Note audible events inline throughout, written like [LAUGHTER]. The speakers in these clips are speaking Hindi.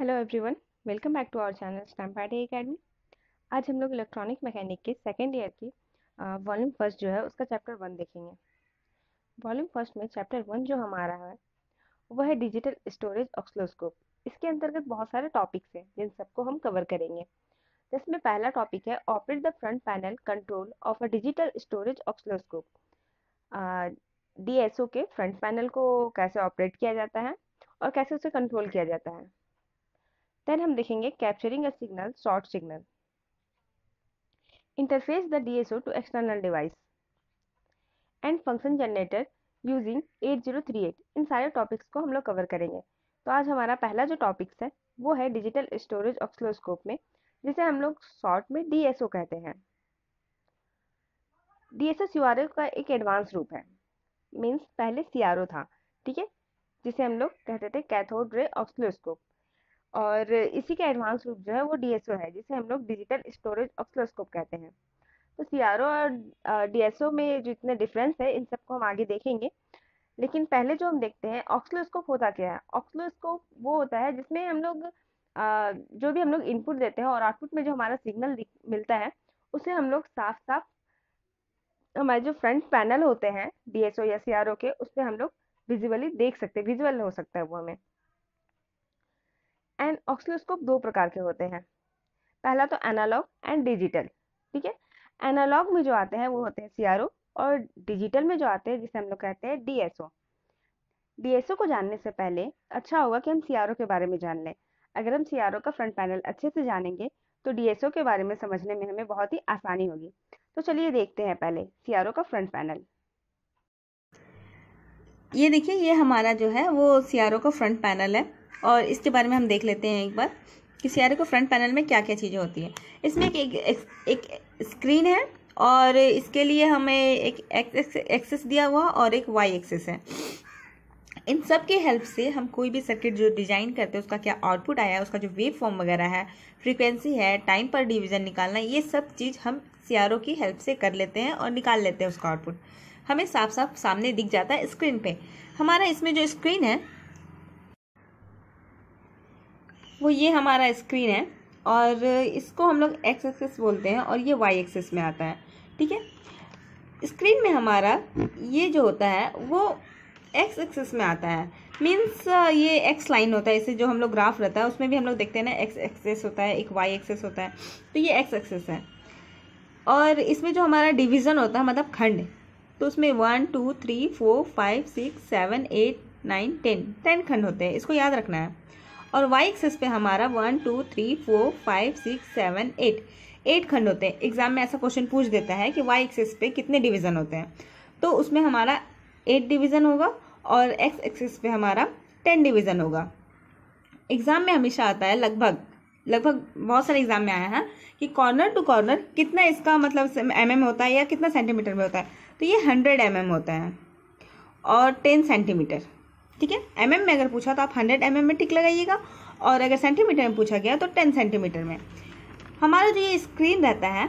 hello everyone welcome back to our channel stamp I academy आज हम लोग इलेक्ट्रॉनिक मैकेनिक के सेकेंड ईयर की वॉल्यूम फर्स्ट जो है उसका चैप्टर वन देखेंगे वॉल्यूम फर्स्ट में चैप्टर वन जो हमारा है वह है डिजिटल स्टोरेज ऑक्सलोस्कोप इसके अंतर्गत बहुत सारे टॉपिक्स हैं जिन सबको हम कवर करेंगे जिसमें पहला टॉपिक है operate the front panel control of a digital storage oscilloscope D के फ्रंट पैनल को कैसे ऑपरेट किया जाता है और कैसे उसे कंट्रोल किया जाता है देन हम देखेंगे capturing a signal short signal interface the DSO to external device and function generator using 8038 इन सारे टॉपिक्स को हम लोग कवर करेंगे तो आज हमारा पहला जो टॉपिक्स है वो है डिजिटल स्टोरेज ऑक्सलोस्कोप में जिसे हम लोग शॉर्ट में DSO कहते हैं DSO CRO का एक एडवांस रूप है मीन्स पहले CRO था ठीक है जिसे हम लोग कहते थे कैथोड रे ऑक्सलोस्कोप और इसी का एडवांस रूप जो है वो डी है जिसे हम लोग डिजिटल स्टोरेज ऑक्सलोस्कोप कहते हैं तो सी और डी में जो इतने डिफरेंस है इन सबको हम आगे देखेंगे लेकिन पहले जो हम देखते हैं ऑक्सलोस्कोप होता क्या है ऑक्सलोस्कोप वो होता है जिसमें हम लोग जो भी हम लोग इनपुट देते हैं और आउटपुट में जो हमारा सिग्नल मिलता है उसे हम लोग साफ साफ हमारे जो फ्रंट पैनल होते हैं डीएसओ या ओ के उसमें हम लोग विजुअली देख सकते हैं विजुअल हो सकता है वो हमें एंड ऑक्सीलोस्कोप दो प्रकार के होते हैं पहला तो एनालॉग एंड डिजिटल ठीक है एनालॉग में जो आते हैं वो होते हैं सीआरओ और डिजिटल में जो आते हैं जिसे हम लोग कहते हैं डीएसओ डीएसओ को जानने से पहले अच्छा होगा कि हम सीआरओ के बारे में जान लें अगर हम सीआरओ का फ्रंट पैनल अच्छे से जानेंगे तो डीएसओ के बारे में समझने में हमें बहुत ही आसानी होगी तो चलिए देखते हैं पहले सीआरओ का फ्रंट पैनल ये देखिए ये हमारा जो है वो सीआरओ का फ्रंट पैनल है और इसके बारे में हम देख लेते हैं एक बार कि सियारे को फ्रंट पैनल में क्या क्या चीज़ें होती हैं इसमें एक एक, एक, एक स्क्रीन है और इसके लिए हमें एक एक्सेस दिया हुआ और एक वाई एक्सेस है इन सब के हेल्प से हम कोई भी सर्किट जो डिज़ाइन करते हैं उसका क्या आउटपुट आया है उसका जो वेव फॉर्म वगैरह है फ्रीक्वेंसी है टाइम पर डिवीज़न निकालना ये सब चीज़ हम सीआरओ की हेल्प से कर लेते हैं और निकाल लेते हैं उसका आउटपुट हमें साफ साफ सामने दिख जाता है स्क्रीन पे हमारा इसमें जो स्क्रीन है वो ये हमारा स्क्रीन है और इसको हम लोग एक्स एक्सेस बोलते हैं और ये वाई एक्सेस में आता है ठीक है स्क्रीन में हमारा ये जो होता है वो एक्स एक्सेस में आता है मीन्स ये एक्स लाइन होता है इसे जो हम लोग ग्राफ रहता है उसमें भी हम लोग देखते हैं ना एक्स एक्सेस होता है एक वाई एक्सेस होता है तो ये एक्स एक्सेस है और इसमें जो हमारा डिवीज़न होता है मतलब खंड तो उसमें one two three four five six seven eight nine ten ten खंड होते हैं इसको याद रखना है और वाई एक्सेस पे हमारा one two three four five six seven eight eight खंड होते हैं एग्जाम में ऐसा क्वेश्चन पूछ देता है कि वाई एक्सेस पे कितने डिवीज़न होते हैं तो उसमें हमारा एट डिवीज़न होगा और एक्स एक्सेस पे हमारा टेन डिवीज़न होगा एग्ज़ाम में हमेशा आता है लगभग लगभग बहुत सारे एग्ज़ाम में आया है कि कॉर्नर टू कॉर्नर कितना इसका मतलब एम mm होता है या कितना सेंटीमीटर में होता है तो ये हंड्रेड एम mm होता है और टेन सेंटीमीटर ठीक है एम में अगर पूछा तो आप हंड्रेड एम में टिक लगाइएगा और अगर सेंटीमीटर में पूछा गया तो टेन सेंटीमीटर में हमारा जो ये स्क्रीन रहता है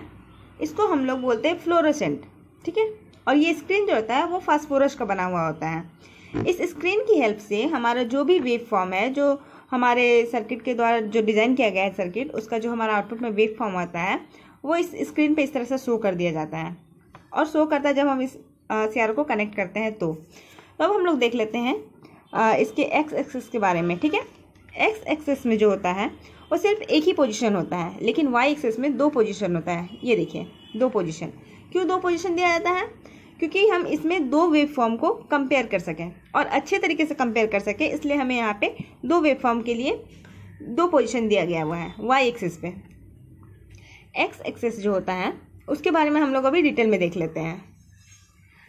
इसको हम लोग बोलते हैं फ्लोरोसेंट ठीक है और ये स्क्रीन जो होता है वो फास्फोरस का बना हुआ होता है इस स्क्रीन की हेल्प से हमारा जो भी वेव फॉर्म है जो हमारे सर्किट के द्वारा जो डिज़ाइन किया गया है सर्किट उसका जो हमारा आउटपुट में वेव फॉर्म आता है वो इस स्क्रीन पे इस तरह से शो कर दिया जाता है और शो करता है जब हम इस सीआर को कनेक्ट करते हैं तो अब हम लोग देख लेते हैं इसके एक्स एक्सिस के बारे में ठीक है एक्स एक्सिस में जो होता है वो सिर्फ एक ही पोजीशन होता है लेकिन वाई एक्सिस में दो पोजीशन होता है ये देखिए दो पोजीशन क्यों दो पोजीशन दिया जाता है क्योंकि हम इसमें दो वेव फॉर्म को कंपेयर कर सकें और अच्छे तरीके से कंपेयर कर सकें इसलिए हमें यहाँ पे दो वेव फॉर्म के लिए दो पोजीशन दिया गया हुआ है वाई एक्सिस पे एक्स एक्सिस जो होता है उसके बारे में हम लोग अभी डिटेल में देख लेते हैं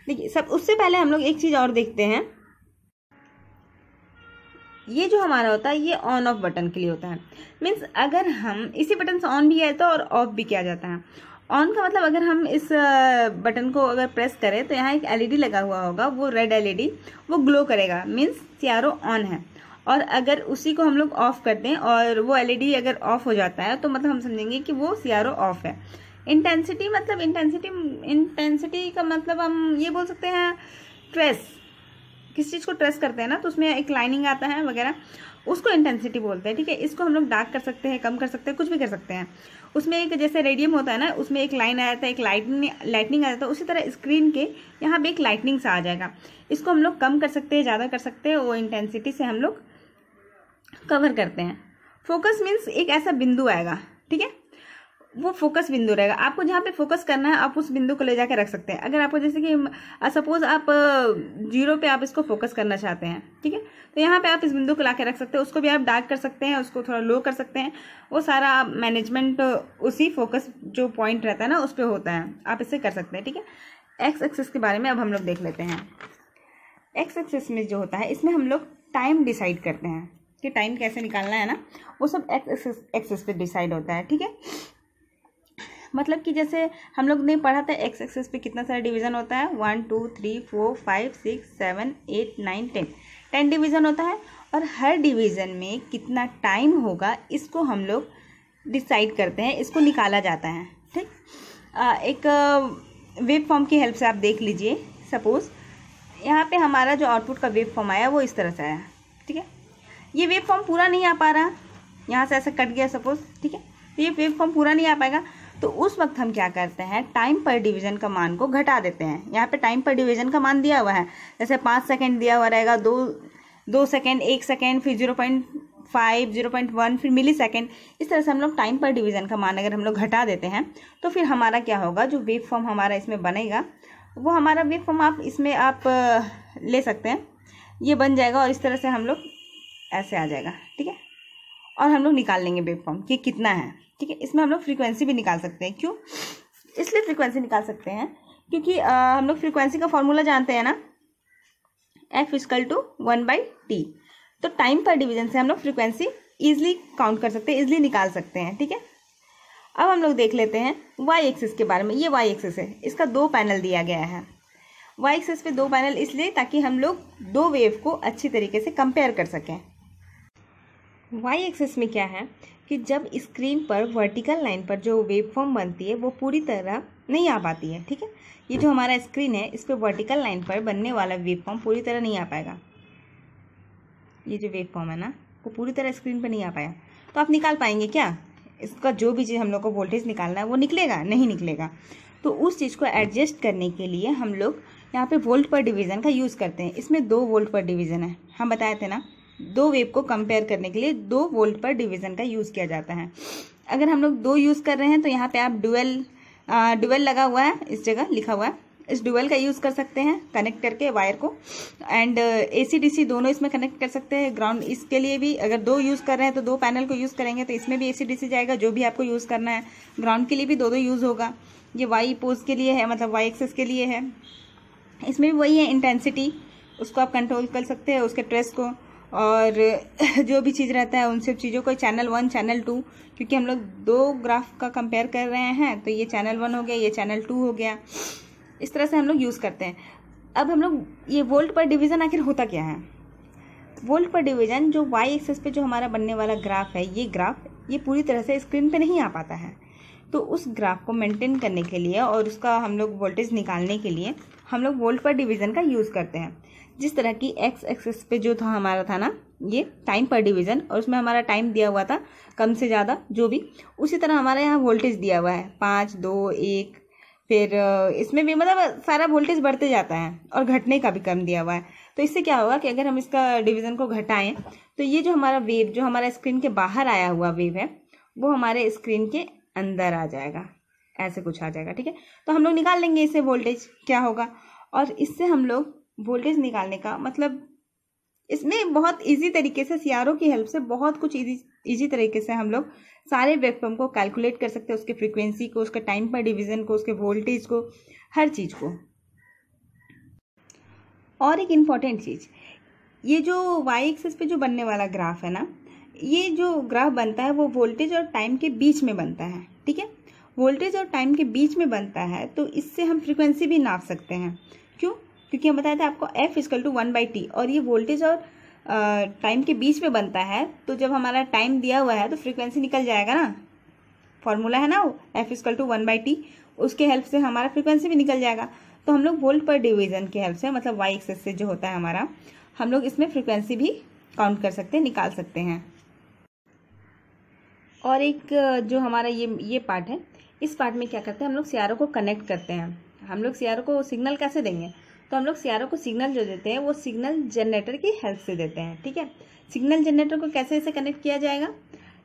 देखिए सब उससे पहले हम लोग एक चीज़ और देखते हैं ये जो हमारा होता है ये ऑन ऑफ बटन के लिए होता है मीन्स अगर हम इसी बटन से ऑन भी किया जाता है और ऑफ भी किया जाता है ऑन का मतलब अगर हम इस बटन को अगर प्रेस करें तो यहाँ एक एलईडी लगा हुआ होगा वो रेड एलईडी वो ग्लो करेगा मीन्स सियारो ऑन है और अगर उसी को हम लोग ऑफ कर दें और वो एलईडी अगर ऑफ हो जाता है तो मतलब हम समझेंगे कि वो सियारो ऑफ है इंटेंसिटी मतलब इंटेंसिटी इंटेंसिटी का मतलब हम ये बोल सकते हैं ट्रेस किसी चीज़ को ट्रेस करते हैं ना तो उसमें एक लाइनिंग आता है वगैरह उसको इंटेंसिटी बोलते हैं ठीक है इसको हम लोग डार्क कर सकते हैं कम कर सकते हैं कुछ भी कर सकते हैं उसमें एक जैसे रेडियम होता है ना उसमें एक लाइन आ जाता है एक लाइटनिंग लाइटनिंग आ जाता है उसी तरह स्क्रीन के यहाँ भी एक लाइटनिंग सा आ जाएगा इसको हम लोग कम कर सकते हैं ज़्यादा कर सकते हैं वो इंटेंसिटी से हम लोग कवर करते हैं फोकस मीन्स एक ऐसा बिंदु आएगा ठीक है वो फोकस बिंदु रहेगा आपको जहाँ पे फोकस करना है आप उस बिंदु को ले जाकर रख सकते हैं अगर आपको जैसे कि सपोज आप जीरो पे आप इसको फोकस करना चाहते हैं ठीक है तो यहाँ पे आप इस बिंदु को ला रख सकते हैं उसको भी आप डार्क कर सकते हैं उसको थोड़ा लो कर सकते हैं वो सारा मैनेजमेंट उसी फोकस जो पॉइंट रहता है ना उस पर होता है आप इसे कर सकते हैं ठीक है एक्स एक्सेस के बारे में अब हम लोग देख लेते हैं एक्स एक्सेस में जो होता है इसमें हम लोग टाइम डिसाइड करते हैं कि टाइम कैसे निकालना है ना वो सब एक्स एक्सेस पे डिसाइड होता है ठीक है मतलब कि जैसे हम लोग ने पढ़ा था एक्स एक्सेस पे कितना सारा डिवीज़न होता है one two three four five six seven eight nine ten ten division होता है और हर डिवीज़न में कितना टाइम होगा इसको हम लोग डिसाइड करते हैं इसको निकाला जाता है ठीक एक वेब uh, फॉर्म की हेल्प से आप देख लीजिए सपोज़ यहाँ पे हमारा जो आउटपुट का वेब फॉर्म आया वो इस तरह से आया ठीक है ये वेब फॉर्म पूरा नहीं आ पा रहा यहाँ से ऐसा कट गया सपोज़ ठीक है तो ये वेब फॉर्म पूरा नहीं आ पाएगा तो उस वक्त हम क्या करते हैं टाइम पर डिवीजन का मान को घटा देते हैं यहाँ पे टाइम पर डिवीजन का मान दिया हुआ है जैसे पाँच सेकेंड दिया हुआ रहेगा दो दो सेकेंड एक सेकेंड फिर zero point five zero point one फिर मिली सेकेंड इस तरह से हम लोग टाइम पर डिवीजन का मान अगर हम लोग घटा देते हैं तो फिर हमारा क्या होगा जो वेब फॉर्म हमारा इसमें बनेगा वो हमारा वेब फॉर्म आप इसमें आप ले सकते हैं ये बन जाएगा और इस तरह से हम लोग ऐसे आ जाएगा ठीक है और हम लोग निकाल लेंगे वेब फॉर्म कि कितना है ठीक है इसमें हम लोग फ्रीक्वेंसी भी निकाल सकते हैं क्यों इसलिए फ्रीक्वेंसी निकाल सकते हैं क्योंकि आ, हम लोग फ्रीक्वेंसी का फॉर्मूला जानते हैं ना F equal to one by T तो टाइम पर डिवीजन से हम लोग फ्रीक्वेंसी ईजिली काउंट कर सकते हैं ईजिली निकाल सकते हैं ठीक है अब हम लोग देख लेते हैं वाई एक्सेस के बारे में ये वाई एक्सेस है इसका दो पैनल दिया गया है वाई एक्सेस पे दो पैनल इसलिए ताकि हम लोग दो वेव को अच्छी तरीके से कंपेयर कर सकें वाई एक्सेस में क्या है कि जब स्क्रीन पर वर्टिकल लाइन पर जो वेब फॉर्म बनती है वो पूरी तरह नहीं आ पाती है ठीक है ये जो हमारा स्क्रीन है इस पर वर्टिकल लाइन पर बनने वाला वेब फॉर्म पूरी तरह नहीं आ पाएगा ये जो वेब फॉर्म है ना वो पूरी तरह स्क्रीन पर नहीं आ पाया तो आप निकाल पाएंगे क्या इसका जो भी चीज़ हम लोग को वोल्टेज निकालना है वो निकलेगा नहीं निकलेगा तो उस चीज़ को एडजस्ट करने के लिए हम लोग यहाँ पे वोल्ट पर डिवीज़न का यूज़ करते हैं इसमें दो वोल्ट पर डिवीज़न है हम बताए थे ना दो वेव को कंपेयर करने के लिए दो वोल्ट पर डिवीजन का यूज़ किया जाता है अगर हम लोग दो यूज़ कर रहे हैं तो यहाँ पे आप डुअल डुअल लगा हुआ है इस जगह लिखा हुआ है इस डुअल का यूज़ कर सकते हैं कनेक्ट करके वायर को and A C D C दोनों इसमें कनेक्ट कर सकते हैं ग्राउंड इसके लिए भी अगर दो यूज़ कर रहे हैं तो दो पैनल को यूज़ करेंगे तो इसमें भी ए सी डी सी जाएगा जो भी आपको यूज़ करना है ग्राउंड के लिए भी दो दो यूज़ होगा ये वाई पोज के लिए है मतलब वाई एक्सेस के लिए है इसमें भी वही है इंटेंसिटी उसको आप कंट्रोल कर सकते हैं उसके ट्रेस को और [LAUGHS] जो भी चीज़ रहता है उन सब चीज़ों को चैनल वन चैनल टू क्योंकि हम लोग दो ग्राफ का कंपेयर कर रहे हैं तो ये चैनल वन हो गया ये चैनल टू हो गया इस तरह से हम लोग यूज़ करते हैं अब हम लोग ये वोल्ट पर डिवीज़न आखिर होता क्या है वोल्ट पर डिवीज़न जो वाई एक्सेस पे जो हमारा बनने वाला ग्राफ है ये ग्राफ ये पूरी तरह से स्क्रीन पे नहीं आ पाता है तो उस ग्राफ को मेंटेन करने के लिए और उसका हम लोग वोल्टेज निकालने के लिए हम लोग वोल्ट पर डिवीज़न का यूज़ करते हैं जिस तरह की एक्स एक्सेस पे जो था हमारा था ना ये टाइम पर डिवीज़न और उसमें हमारा टाइम दिया हुआ था कम से ज़्यादा जो भी उसी तरह हमारा यहाँ वोल्टेज दिया हुआ है पाँच दो एक फिर इसमें भी मतलब सारा वोल्टेज बढ़ते जाता है और घटने का भी कम दिया हुआ है तो इससे क्या होगा कि अगर हम इसका डिवीज़न को घटाएं तो ये जो हमारा वेव जो हमारा स्क्रीन के बाहर आया हुआ वेव है वो हमारे स्क्रीन के अंदर आ जाएगा ऐसे कुछ आ जाएगा ठीक है तो हम लोग निकाल लेंगे इससे वोल्टेज क्या होगा और इससे हम लोग वोल्टेज निकालने का मतलब इसमें बहुत इजी तरीके से सीआरओ की हेल्प से बहुत कुछ इजी इजी तरीके से हम लोग सारे वेबफॉर्म को कैलकुलेट कर सकते हैं उसके फ्रीक्वेंसी को उसके टाइम पर डिवीजन को उसके वोल्टेज को हर चीज़ को और एक इम्पॉर्टेंट चीज़ ये जो वाई एक्सेस पे जो बनने वाला ग्राफ है ना ये जो ग्राफ बनता है वो वोल्टेज और टाइम के बीच में बनता है ठीक है वोल्टेज और टाइम के बीच में बनता है तो इससे हम फ्रिक्वेंसी भी नाप सकते हैं क्यों क्योंकि हम बताया था आपको F equal to one by T और ये वोल्टेज और टाइम के बीच में बनता है तो जब हमारा टाइम दिया हुआ है तो फ्रीक्वेंसी निकल जाएगा ना फॉर्मूला है ना वो F equal to one by T उसके हेल्प से हमारा फ्रीक्वेंसी भी निकल जाएगा तो हम लोग वोल्ट पर डिवीजन के हेल्प से मतलब वाई एक्सेस से जो होता है हमारा हम लोग इसमें फ्रीक्वेंसी भी काउंट कर सकते हैं निकाल सकते हैं और एक जो हमारा ये ये पार्ट है इस पार्ट में क्या करते हैं हम लोग सियारों को कनेक्ट करते हैं हम लोग सियारों को सिग्नल कैसे देंगे तो हम लोग सियारों को सिग्नल जो देते हैं वो सिग्नल जनरेटर की हेल्प से देते हैं ठीक है सिग्नल जनरेटर को कैसे ऐसे कनेक्ट किया जाएगा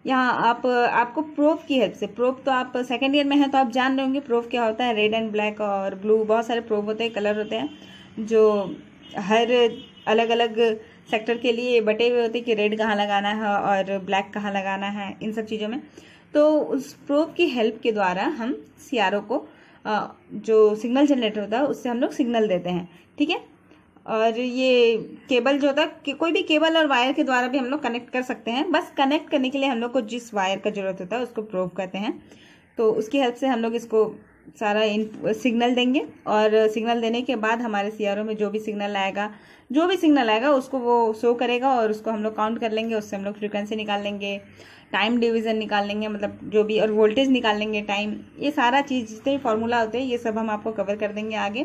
यहाँ आप आपको प्रोफ की हेल्प से प्रोफ तो आप सेकेंड ईयर में हैं तो आप जान रहे होंगे प्रोफ क्या होता है रेड एंड ब्लैक और ब्लू बहुत सारे प्रोफ होते हैं कलर होते हैं जो हर अलग अलग सेक्टर के लिए बटे हुए होते हैं कि रेड कहाँ लगाना है और ब्लैक कहाँ लगाना है इन सब चीज़ों में तो उस प्रोफ की हेल्प के द्वारा हम सियारों को जो सिग्नल जनरेटर होता है उससे हम लोग सिग्नल देते हैं ठीक है और ये केबल जो होता है कोई भी केबल और वायर के द्वारा भी हम लोग कनेक्ट कर सकते हैं बस कनेक्ट करने के लिए हम लोग को जिस वायर का ज़रूरत होता है उसको प्रूव करते हैं तो उसकी हेल्प से हम लोग इसको सारा इन सिग्नल देंगे और सिग्नल देने के बाद हमारे सी में जो भी सिग्नल आएगा जो भी सिग्नल आएगा उसको वो शो करेगा और उसको हम लोग काउंट कर लेंगे उससे हम लोग फ्रिक्वेंसी निकाल लेंगे टाइम डिवीज़न निकाल लेंगे मतलब जो भी और वोल्टेज निकाल लेंगे टाइम ये सारा चीज़ जितने भी फार्मूला होते हैं ये सब हम आपको कवर कर देंगे आगे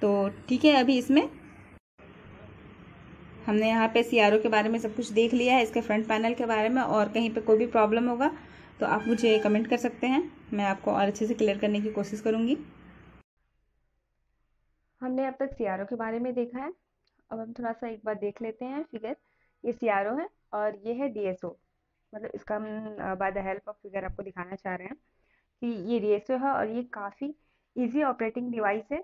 तो ठीक है अभी इसमें हमने यहाँ पे सी के बारे में सब कुछ देख लिया है इसके फ्रंट पैनल के बारे में और कहीं पर कोई भी प्रॉब्लम होगा तो आप मुझे कमेंट कर सकते हैं मैं आपको और अच्छे से क्लियर करने की कोशिश करूँगी हमने अब तक सी के बारे में देखा है अब हम थोड़ा सा एक बार देख लेते हैं फिगर ये सी है और ये है डी मतलब इसका हम by the help of figure आपको दिखाना चाह रहे हैं कि ये रेसो है और ये काफ़ी इजी ऑपरेटिंग डिवाइस है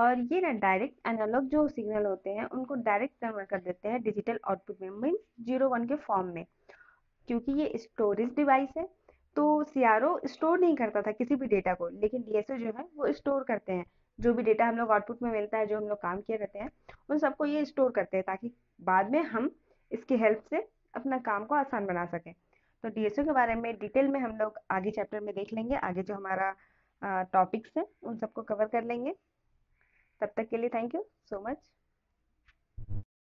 और ये ना डायरेक्ट एनालॉग जो सिग्नल होते हैं उनको डायरेक्ट कन्वर्ट कर देते हैं डिजिटल आउटपुट में मीन जीरो वन के फॉर्म में क्योंकि ये स्टोरेज डिवाइस है तो सी स्टोर नहीं करता था किसी भी डेटा को लेकिन डी जो है वो स्टोर करते हैं जो भी डेटा हम लोग आउटपुट में मिलता है जो हम लोग काम किए रहते हैं उन सबको ये स्टोर करते हैं ताकि बाद में हम इसकी हेल्प से अपना काम को आसान बना सकें तो डीएसओ के बारे में डिटेल में हम लोग आगे चैप्टर में देख लेंगे आगे जो हमारा टॉपिक्स है उन सबको कवर कर लेंगे तब तक के लिए थैंक यू सो मच